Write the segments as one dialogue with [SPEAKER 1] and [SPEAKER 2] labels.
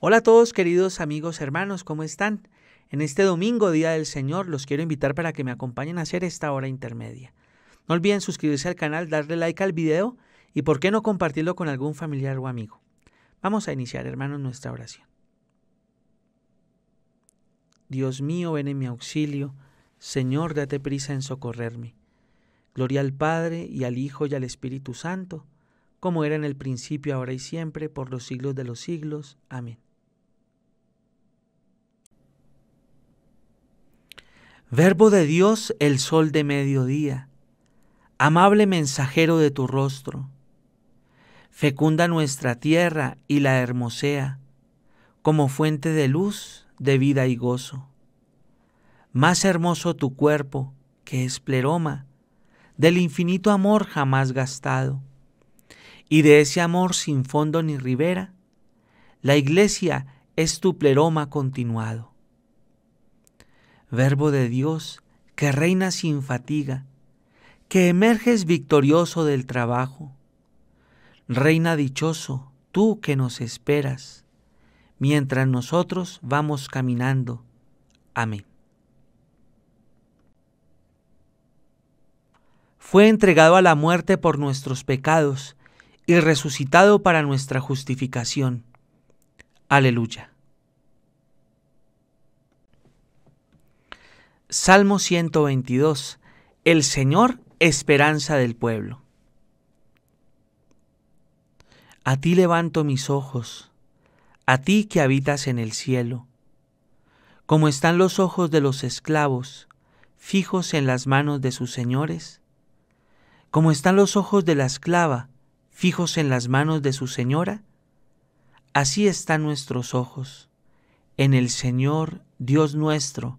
[SPEAKER 1] Hola a todos queridos amigos, hermanos, ¿cómo están? En este domingo, Día del Señor, los quiero invitar para que me acompañen a hacer esta hora intermedia. No olviden suscribirse al canal, darle like al video y por qué no compartirlo con algún familiar o amigo. Vamos a iniciar, hermanos, nuestra oración. Dios mío, ven en mi auxilio. Señor, date prisa en socorrerme. Gloria al Padre y al Hijo y al Espíritu Santo, como era en el principio, ahora y siempre, por los siglos de los siglos. Amén. Verbo de Dios, el sol de mediodía, amable mensajero de tu rostro, fecunda nuestra tierra y la hermosea, como fuente de luz, de vida y gozo. Más hermoso tu cuerpo, que es pleroma del infinito amor jamás gastado, y de ese amor sin fondo ni ribera, la iglesia es tu pleroma continuado. Verbo de Dios, que reina sin fatiga, que emerges victorioso del trabajo. Reina dichoso, tú que nos esperas, mientras nosotros vamos caminando. Amén. Fue entregado a la muerte por nuestros pecados y resucitado para nuestra justificación. Aleluya. Salmo 122. El Señor, esperanza del pueblo. A ti levanto mis ojos, a ti que habitas en el cielo. Como están los ojos de los esclavos, fijos en las manos de sus señores, como están los ojos de la esclava, fijos en las manos de su señora, así están nuestros ojos, en el Señor Dios nuestro,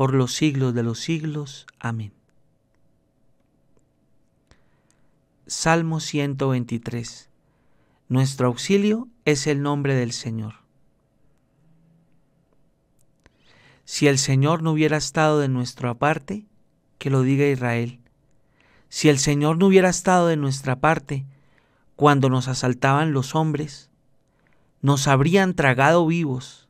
[SPEAKER 1] por los siglos de los siglos. Amén. Salmo 123. Nuestro auxilio es el nombre del Señor. Si el Señor no hubiera estado de nuestra parte, que lo diga Israel. Si el Señor no hubiera estado de nuestra parte cuando nos asaltaban los hombres, nos habrían tragado vivos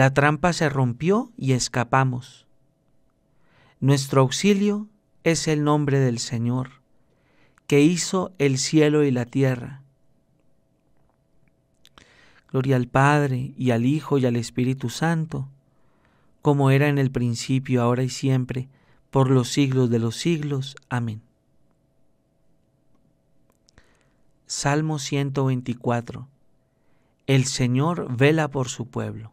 [SPEAKER 1] La trampa se rompió y escapamos. Nuestro auxilio es el nombre del Señor, que hizo el cielo y la tierra. Gloria al Padre y al Hijo y al Espíritu Santo, como era en el principio, ahora y siempre, por los siglos de los siglos. Amén. Salmo 124. El Señor vela por su pueblo.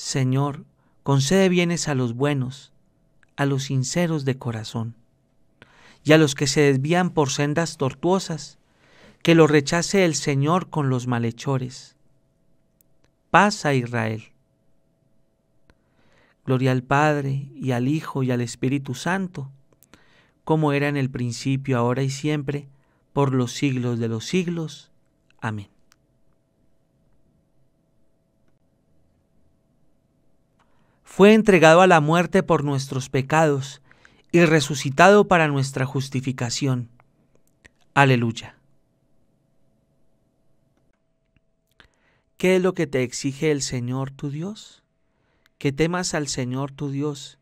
[SPEAKER 1] Señor, concede bienes a los buenos, a los sinceros de corazón, y a los que se desvían por sendas tortuosas, que lo rechace el Señor con los malhechores. Paz a Israel. Gloria al Padre, y al Hijo, y al Espíritu Santo, como era en el principio, ahora y siempre, por los siglos de los siglos. Amén. fue entregado a la muerte por nuestros pecados y resucitado para nuestra justificación. Aleluya. ¿Qué es lo que te exige el Señor tu Dios? Que temas al Señor tu Dios,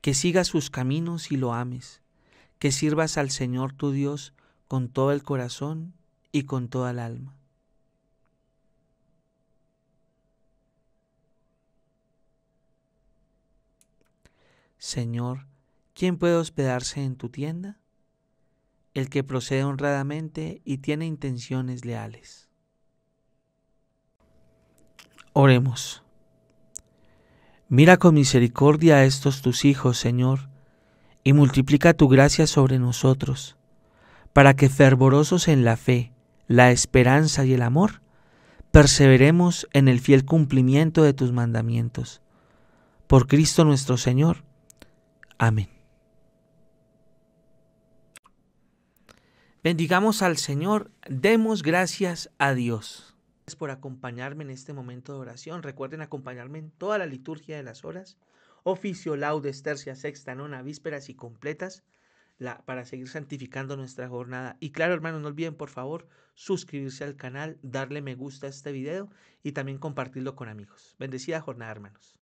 [SPEAKER 1] que sigas sus caminos y lo ames, que sirvas al Señor tu Dios con todo el corazón y con toda el alma. Señor, ¿quién puede hospedarse en tu tienda? El que procede honradamente y tiene intenciones leales. Oremos. Mira con misericordia a estos tus hijos, Señor, y multiplica tu gracia sobre nosotros, para que fervorosos en la fe, la esperanza y el amor, perseveremos en el fiel cumplimiento de tus mandamientos. Por Cristo nuestro Señor, Amén. Bendigamos al Señor, demos gracias a Dios. Gracias por acompañarme en este momento de oración. Recuerden acompañarme en toda la liturgia de las horas, oficio, laudes, tercia, sexta, nona, vísperas y completas, para seguir santificando nuestra jornada. Y claro, hermanos, no olviden, por favor, suscribirse al canal, darle me gusta a este video y también compartirlo con amigos. Bendecida jornada, hermanos.